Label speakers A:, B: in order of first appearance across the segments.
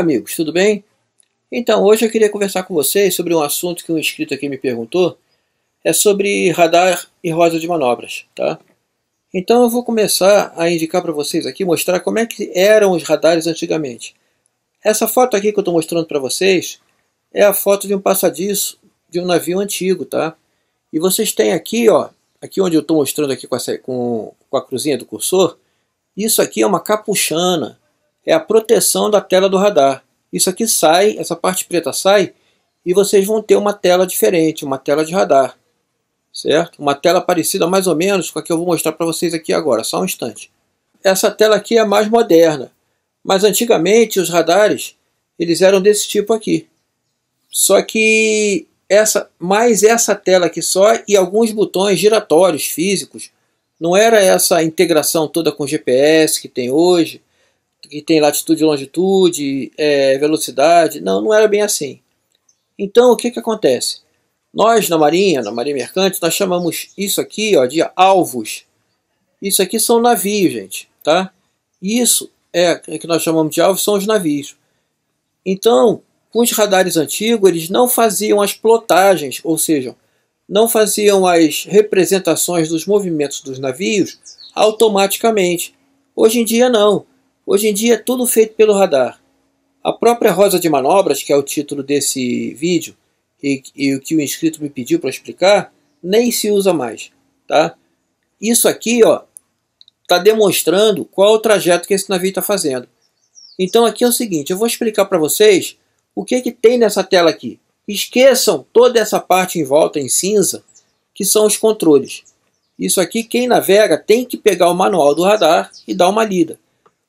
A: amigos, tudo bem? Então, hoje eu queria conversar com vocês sobre um assunto que um inscrito aqui me perguntou. É sobre radar e roda de manobras, tá? Então eu vou começar a indicar para vocês aqui, mostrar como é que eram os radares antigamente. Essa foto aqui que eu estou mostrando para vocês é a foto de um passadiço de um navio antigo, tá? E vocês têm aqui, ó, aqui onde eu estou mostrando aqui com, essa, com, com a cruzinha do cursor, isso aqui é uma capuchana é a proteção da tela do radar. Isso aqui sai, essa parte preta sai, e vocês vão ter uma tela diferente, uma tela de radar. Certo? Uma tela parecida mais ou menos com a que eu vou mostrar para vocês aqui agora, só um instante. Essa tela aqui é mais moderna, mas antigamente os radares eles eram desse tipo aqui. Só que essa mais essa tela aqui só e alguns botões giratórios físicos. Não era essa integração toda com GPS que tem hoje que tem latitude e longitude, é, velocidade. Não, não era bem assim. Então, o que, que acontece? Nós, na Marinha, na Marinha Mercante, nós chamamos isso aqui ó, de alvos. Isso aqui são navios, gente. Tá? Isso é, é que nós chamamos de alvos, são os navios. Então, com os radares antigos, eles não faziam as plotagens, ou seja, não faziam as representações dos movimentos dos navios automaticamente. Hoje em dia, não. Hoje em dia é tudo feito pelo radar. A própria rosa de manobras, que é o título desse vídeo e, e o que o inscrito me pediu para explicar, nem se usa mais, tá? Isso aqui, ó, tá demonstrando qual o trajeto que esse navio está fazendo. Então aqui é o seguinte, eu vou explicar para vocês o que é que tem nessa tela aqui. Esqueçam toda essa parte em volta em cinza, que são os controles. Isso aqui, quem navega tem que pegar o manual do radar e dar uma lida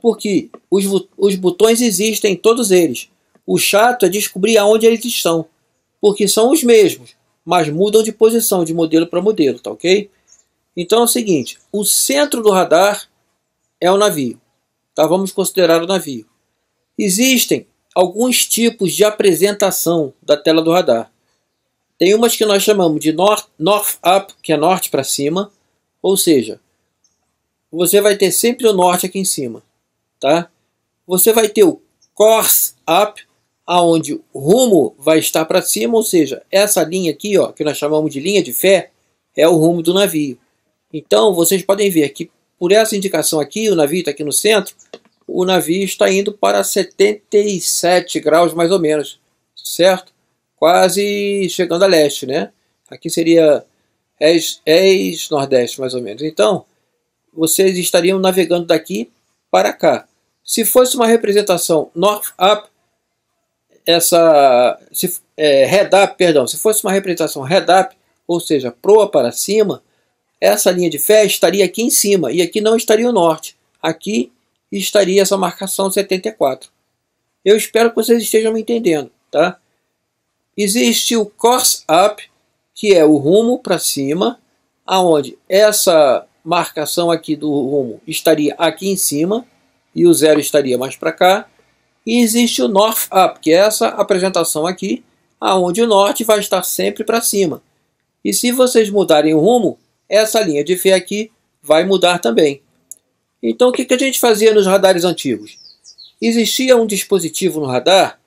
A: porque os, os botões existem, todos eles. O chato é descobrir aonde eles estão, porque são os mesmos, mas mudam de posição de modelo para modelo, tá ok? Então é o seguinte, o centro do radar é o navio, tá? Vamos considerar o navio. Existem alguns tipos de apresentação da tela do radar. Tem umas que nós chamamos de north, north up, que é norte para cima, ou seja, você vai ter sempre o norte aqui em cima tá? Você vai ter o course up, aonde o rumo vai estar para cima, ou seja, essa linha aqui, ó, que nós chamamos de linha de fé, é o rumo do navio. Então, vocês podem ver que por essa indicação aqui, o navio está aqui no centro, o navio está indo para 77 graus mais ou menos, certo? Quase chegando a leste, né? Aqui seria ex-nordeste ex mais ou menos. Então, vocês estariam navegando daqui para cá. Se fosse uma representação north up, essa se, é, head up, perdão, se fosse uma representação head up, ou seja, proa para cima, essa linha de fé estaria aqui em cima e aqui não estaria o norte. Aqui estaria essa marcação 74. Eu espero que vocês estejam me entendendo, tá? Existe o course up, que é o rumo para cima, aonde essa marcação aqui do rumo estaria aqui em cima e o zero estaria mais para cá. E existe o north up, que é essa apresentação aqui, aonde o norte vai estar sempre para cima. E se vocês mudarem o rumo, essa linha de fé aqui vai mudar também. Então o que a gente fazia nos radares antigos? Existia um dispositivo no radar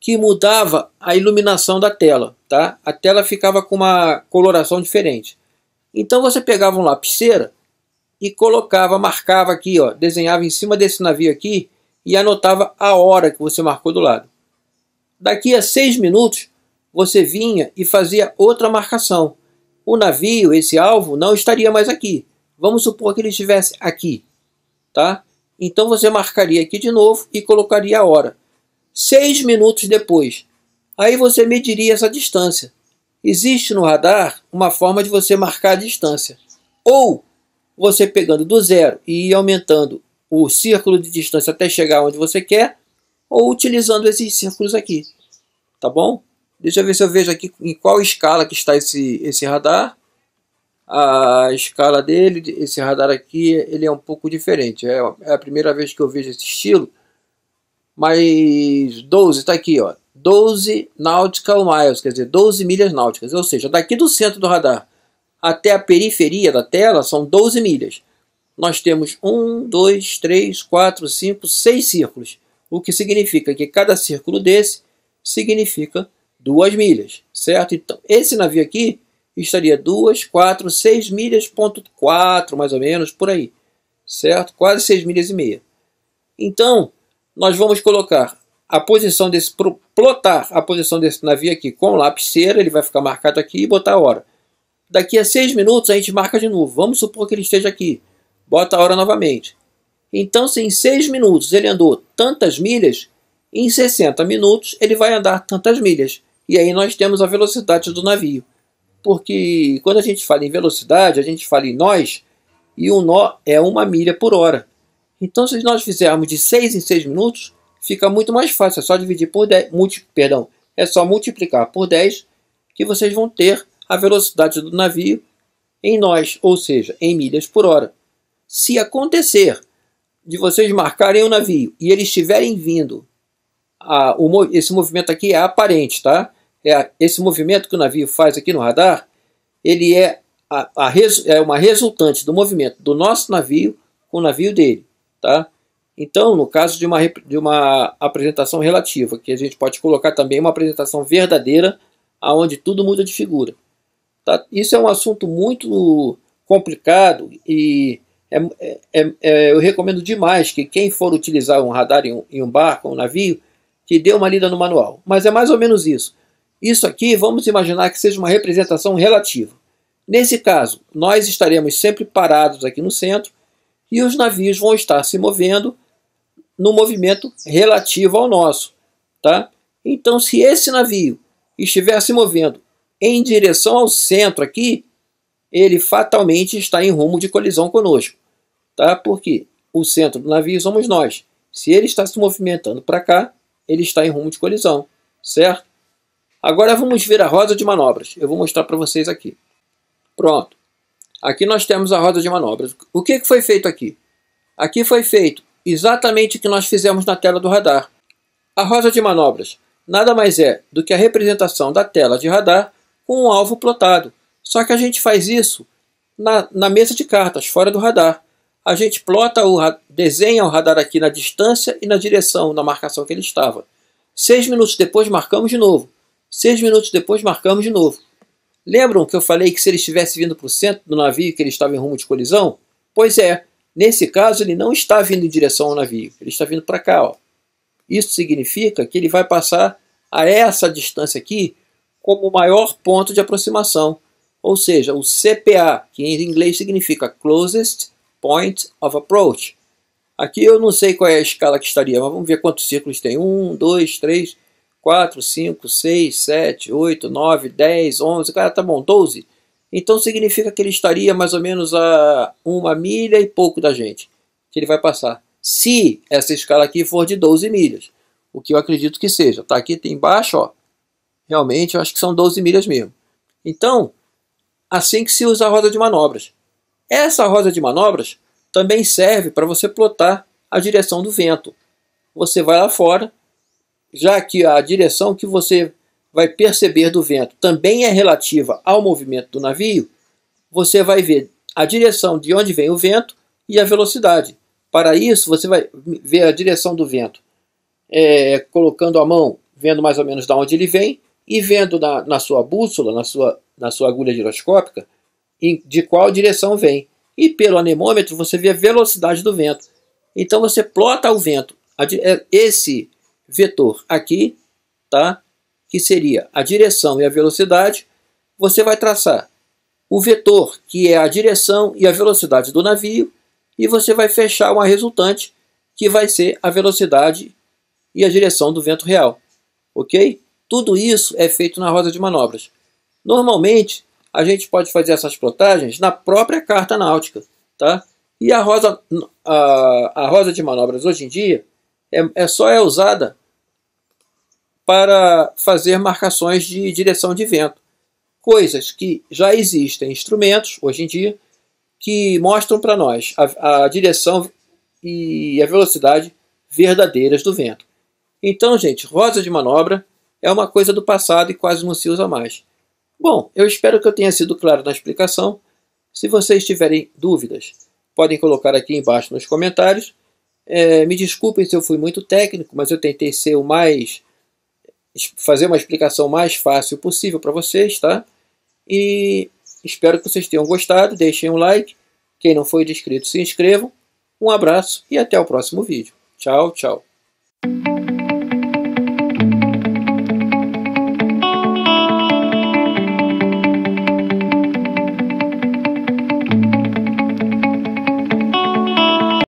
A: que mudava a iluminação da tela. Tá? A tela ficava com uma coloração diferente. Então você pegava um lapiseira e colocava, marcava aqui, ó, desenhava em cima desse navio aqui e anotava a hora que você marcou do lado. Daqui a seis minutos, você vinha e fazia outra marcação. O navio, esse alvo, não estaria mais aqui. Vamos supor que ele estivesse aqui, tá? Então você marcaria aqui de novo e colocaria a hora. Seis minutos depois, aí você mediria essa distância. Existe no radar uma forma de você marcar a distância. Ou você pegando do zero e aumentando o círculo de distância até chegar onde você quer, ou utilizando esses círculos aqui, tá bom? Deixa eu ver se eu vejo aqui em qual escala que está esse, esse radar. A escala dele, esse radar aqui, ele é um pouco diferente. É, é a primeira vez que eu vejo esse estilo. Mas 12 está aqui, ó. 12 nautical miles, quer dizer, 12 milhas náuticas. Ou seja, daqui do centro do radar até a periferia da tela são 12 milhas. Nós temos 1, 2, 3, 4, 5, 6 círculos, o que significa que cada círculo desse significa 2 milhas, certo? Então, esse navio aqui estaria 2, 4, 6 milhas, ponto 4, mais ou menos, por aí, certo? Quase 6 milhas e meia. Então, nós vamos colocar a posição desse, plotar a posição desse navio aqui com lápis cera, ele vai ficar marcado aqui e botar a hora daqui a seis minutos a gente marca de novo. Vamos supor que ele esteja aqui. Bota a hora novamente. Então, se em seis minutos ele andou tantas milhas, em 60 minutos ele vai andar tantas milhas. E aí nós temos a velocidade do navio. Porque quando a gente fala em velocidade, a gente fala em nós, e um nó é uma milha por hora. Então, se nós fizermos de 6 em 6 minutos, fica muito mais fácil. É só dividir por 10, perdão, é só multiplicar por 10 que vocês vão ter a velocidade do navio em nós, ou seja, em milhas por hora. Se acontecer de vocês marcarem o um navio e eles estiverem vindo, a, o, esse movimento aqui é aparente, tá? É, esse movimento que o navio faz aqui no radar, ele é, a, a é uma resultante do movimento do nosso navio com o navio dele, tá? Então, no caso de uma, de uma apresentação relativa, que a gente pode colocar também uma apresentação verdadeira, aonde tudo muda de figura. Tá? Isso é um assunto muito complicado e é, é, é, é, eu recomendo demais que quem for utilizar um radar em um, em um barco, um navio, que dê uma lida no manual. Mas é mais ou menos isso. Isso aqui, vamos imaginar que seja uma representação relativa. Nesse caso, nós estaremos sempre parados aqui no centro e os navios vão estar se movendo no movimento relativo ao nosso. Tá? Então, se esse navio estiver se movendo em direção ao centro aqui, ele fatalmente está em rumo de colisão conosco. Tá? Porque o centro do navio somos nós. Se ele está se movimentando para cá, ele está em rumo de colisão, certo? Agora vamos ver a roda de manobras. Eu vou mostrar para vocês aqui. Pronto. Aqui nós temos a roda de manobras. O que foi feito aqui? Aqui foi feito exatamente o que nós fizemos na tela do radar. A roda de manobras nada mais é do que a representação da tela de radar com um alvo plotado. Só que a gente faz isso na, na mesa de cartas, fora do radar. A gente plota o desenha o radar aqui na distância e na direção, na marcação que ele estava. Seis minutos depois marcamos de novo. Seis minutos depois marcamos de novo. Lembram que eu falei que se ele estivesse vindo para o centro do navio que ele estava em rumo de colisão? Pois é, nesse caso ele não está vindo em direção ao navio, ele está vindo para cá. Ó. Isso significa que ele vai passar a essa distância aqui como o maior ponto de aproximação, ou seja, o CPA, que em inglês significa Closest Point of Approach. Aqui eu não sei qual é a escala que estaria, mas vamos ver quantos círculos tem. 1, 2, 3, 4, 5, 6, 7, 8, 9, 10, 11, cara, tá bom, 12. Então significa que ele estaria mais ou menos a uma milha e pouco da gente, que ele vai passar. Se essa escala aqui for de 12 milhas, o que eu acredito que seja. Tá aqui embaixo, ó, realmente, eu acho que são 12 milhas mesmo. Então, assim que se usa a roda de manobras. Essa roda de manobras também serve para você plotar a direção do vento. Você vai lá fora, já que a direção que você vai perceber do vento também é relativa ao movimento do navio, você vai ver a direção de onde vem o vento e a velocidade. Para isso, você vai ver a direção do vento é, colocando a mão, vendo mais ou menos de onde ele vem, e vendo na, na sua bússola, na sua, na sua agulha giroscópica, em, de qual direção vem. E pelo anemômetro você vê a velocidade do vento. Então você plota o vento, a, é, esse vetor aqui, tá? que seria a direção e a velocidade, você vai traçar o vetor, que é a direção e a velocidade do navio, e você vai fechar uma resultante, que vai ser a velocidade e a direção do vento real. Ok? Tudo isso é feito na rosa de manobras. Normalmente, a gente pode fazer essas plotagens na própria carta náutica. Tá? E a rosa, a, a rosa de manobras hoje em dia é, é só é usada para fazer marcações de direção de vento. Coisas que já existem instrumentos hoje em dia que mostram para nós a, a direção e a velocidade verdadeiras do vento. Então, gente, rosa de manobra é uma coisa do passado e quase não se usa mais. Bom, eu espero que eu tenha sido claro na explicação. Se vocês tiverem dúvidas, podem colocar aqui embaixo nos comentários. É, me desculpem se eu fui muito técnico, mas eu tentei ser o mais fazer uma explicação mais fácil possível para vocês, tá? E espero que vocês tenham gostado. Deixem um like. Quem não foi inscrito, se inscrevam. Um abraço e até o próximo vídeo. Tchau, tchau.